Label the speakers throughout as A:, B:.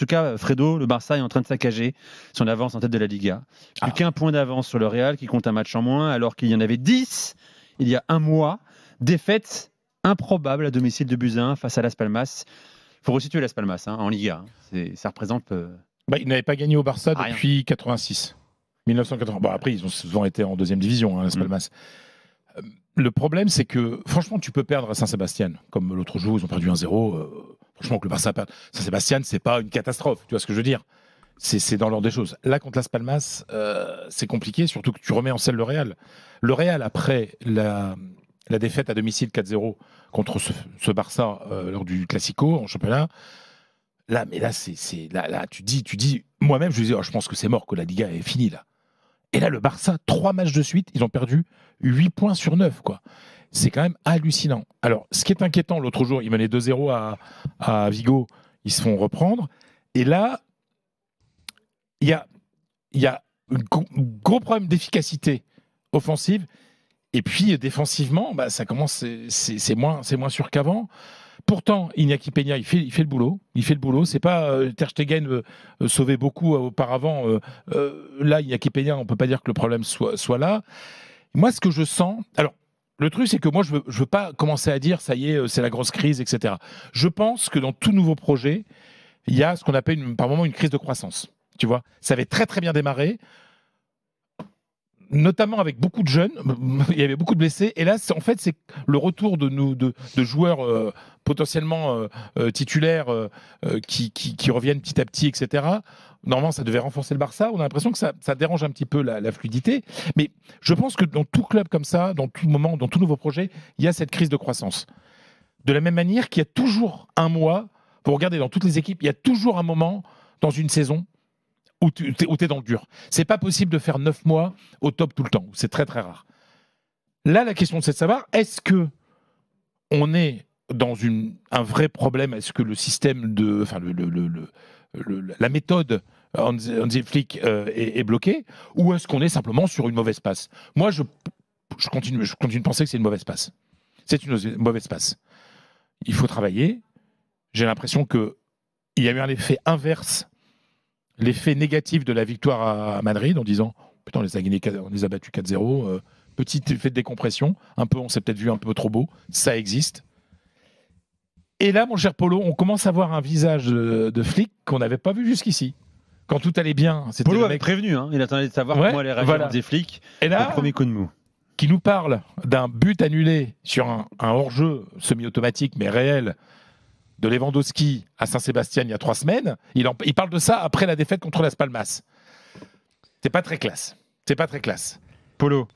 A: En tout cas, Fredo, le Barça est en train de saccager son avance en tête de la Liga. Ah. Plus qu'un point d'avance sur le Real qui compte un match en moins, alors qu'il y en avait 10 il y a un mois. Défaite improbable à domicile de Buzyn face à Las Palmas. Il faut resituer Las Palmas hein, en Liga. Hein. Ça représente. Euh, bah, ils n'avaient pas gagné au Barça depuis 86. 1980. après, ils ont souvent été en deuxième division, hein, Las mm. euh, Le problème, c'est que franchement, tu peux perdre à Saint-Sébastien. Comme l'autre jour, ils ont perdu 1-0. Franchement, que le Barça Saint-Sébastien, c'est pas une catastrophe. Tu vois ce que je veux dire c'est, dans l'ordre des choses. Là, contre Las Palmas, euh, c'est compliqué, surtout que tu remets en scène le Real. Le Real, après la, la défaite à domicile 4-0 contre ce, Barça euh, lors du Classico en championnat, là, mais là, c'est, là, là, tu dis, tu dis, moi-même, je disais, oh, je pense que c'est mort, que la Liga est finie, là. Et là, le Barça, trois matchs de suite, ils ont perdu 8 points sur 9, quoi c'est quand même hallucinant. Alors, ce qui est inquiétant, l'autre jour, ils menaient 2-0 à, à Vigo, ils se font reprendre. Et là, il y a, y a un gros problème d'efficacité offensive. Et puis défensivement, bah, ça commence, c'est moins, c'est moins sûr qu'avant. Pourtant, Iñaki Peña, il fait, il fait le boulot. Il fait le boulot. C'est pas euh, Ter Stegen euh, euh, sauvait beaucoup auparavant. là, Iñaki Peña, on peut pas dire que le problème soit, soit là. Moi, ce que je sens, alors le truc, c'est que moi, je ne veux, pas commencer à dire, ça y est, euh, c'est la grosse crise, etc. Je pense que dans tout nouveau projet, il y a ce qu'on appelle par moment une crise de croissance. Tu vois, ça avait très très bien démarré notamment avec beaucoup de jeunes. Il y avait beaucoup de blessés. Et là, en fait, c'est le retour de, nous, de, joueurs euh, potentiellement euh, euh, titulaires qui, reviennent petit à petit, etc. Normalement, ça devait renforcer le Barça. On a l'impression que ça, dérange un petit peu la, la, fluidité. Mais je pense que dans tout club comme ça, dans tout moment, dans tout nouveau projet, il y a cette crise de croissance. De la même manière qu'il y a toujours un mois, vous regardez dans toutes les équipes, il y a toujours un moment dans une saison ou tu es, dans le dur. C'est pas possible de faire neuf mois au top tout le temps. C'est très très rare. Là, la question c'est de savoir est-ce que on est dans une, un vrai problème Est-ce que le système de, enfin le, le, le, la méthode on the flick est, est bloquée ou est-ce qu'on est simplement sur une mauvaise passe Moi, je, je continue, je continue de penser que c'est une mauvaise passe. C'est une mauvaise passe. Il faut travailler. J'ai l'impression que il y a eu un effet inverse l'effet négatif de la victoire à, Madrid en disant Putain, on les a, on les a battus 4-0. Euh, petit effet de décompression. Un peu, on s'est peut-être vu un peu trop beau. Ça existe. Et là, mon cher Polo, on commence à voir un visage de, flic qu'on n'avait pas vu jusqu'ici, Quand tout allait bien, c'était. Polo mec... avait prévenu, hein, il attendait de savoir ouais, comment allait réagir des flics. Et là, premier de Qui nous parle d'un but annulé sur un hors-jeu semi-automatique mais réel de Lewandowski à Saint-Sébastien il y a trois semaines. Il, parle de ça après la défaite contre Las Palmas. C'est pas très classe. C'est pas très classe.
B: Polo.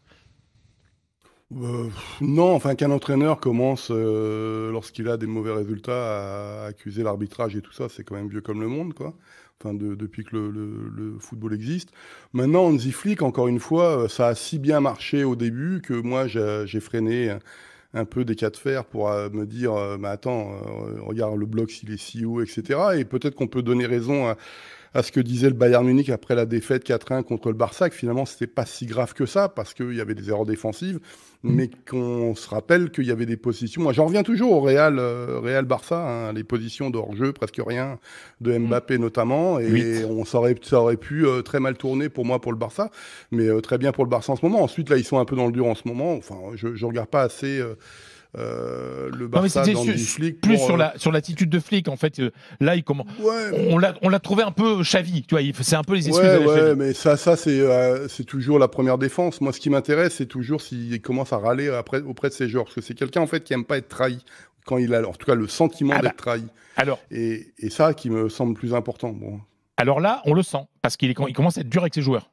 B: Euh, non, enfin qu'un entraîneur commence euh, lorsqu'il a des mauvais résultats à accuser l'arbitrage et tout ça, c'est quand même vieux comme le monde, quoi. Enfin, depuis que le, football existe. Maintenant, on flic, encore une fois, euh, ça a si bien marché au début que moi j'ai freiné hein, un peu des cas de fer pour euh, me dire euh, bah, attends, euh, regarde le blog s'il est si haut, etc. Et peut-être qu'on peut donner raison à à ce que disait le Bayern Munich après la défaite 4-1 contre le Barça, que finalement, c'était pas si grave que ça, parce qu'il y avait des erreurs défensives, mm. mais qu'on se rappelle qu'il y avait des positions. Moi, j'en reviens toujours au Real, euh, Barça, hein, les positions de jeu presque rien, de mm. Mbappé notamment, et on aurait, ça aurait pu euh, très mal tourner pour moi, pour le Barça, mais euh, très bien pour le Barça en ce moment. Ensuite, là, ils sont un peu dans le dur en ce moment. Enfin, je ne regarde pas assez. Euh, le Barça du flic. Plus euh,
A: sur l'attitude de flic en fait. Euh, là, il commence. on l'a trouvé un peu chavi. Tu vois, c'est un peu les excuses.
B: mais ça ça c'est toujours la première défense. Moi, ce qui m'intéresse, c'est toujours s'il commence à râler auprès de ses joueurs, parce que c'est quelqu'un en fait qui aime pas être trahi quand il a en tout cas le sentiment ah bah, d'être trahi. Alors. Et, ça qui me semble plus important.
A: Alors là, on le sent parce qu'il commence à être dur avec ses joueurs.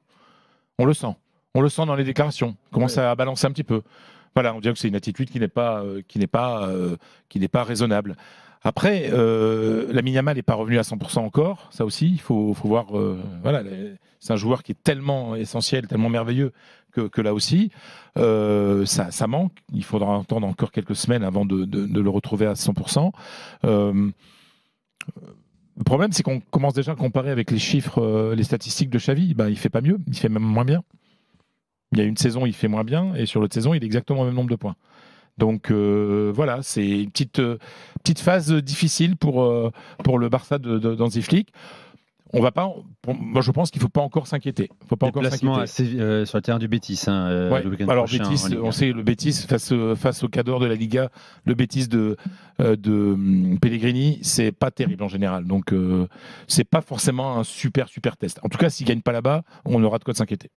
A: On le sent. On le sent dans les déclarations. Il commence à balancer un petit peu. Voilà, on dirait que c'est une attitude qui n'est pas, euh, qui n'est pas, euh, qui n'est pas raisonnable. Après, euh, la Minyama n'est pas revenu à 100% encore, ça aussi, il faut, voir. Euh, voilà, c'est un joueur qui est tellement essentiel, tellement merveilleux que, là aussi, ça, manque. Il faudra attendre encore quelques semaines avant de, le retrouver à 100%. le problème, c'est qu'on commence déjà à comparer avec les chiffres, les statistiques de Xavi. Ben, il fait pas mieux, il fait même moins bien il y a une saison, il fait moins bien, et sur l'autre saison, il a exactement le même nombre de points. Donc euh, voilà, c'est une petite, euh, petite phase difficile pour, euh, pour le Barça de, dans On va pas, moi je pense qu'il ne faut pas encore s'inquiéter. Faut pas encore s'inquiéter. sur le terrain du Bétis. Hein, Alors prochain, on sait le Bétis face, face au Cador de la Liga, le Bétis de, de hum, Pellegrini, c'est pas terrible en général. Donc c'est pas forcément un super super test. En tout cas, s'il gagne pas là-bas, on aura de quoi s'inquiéter.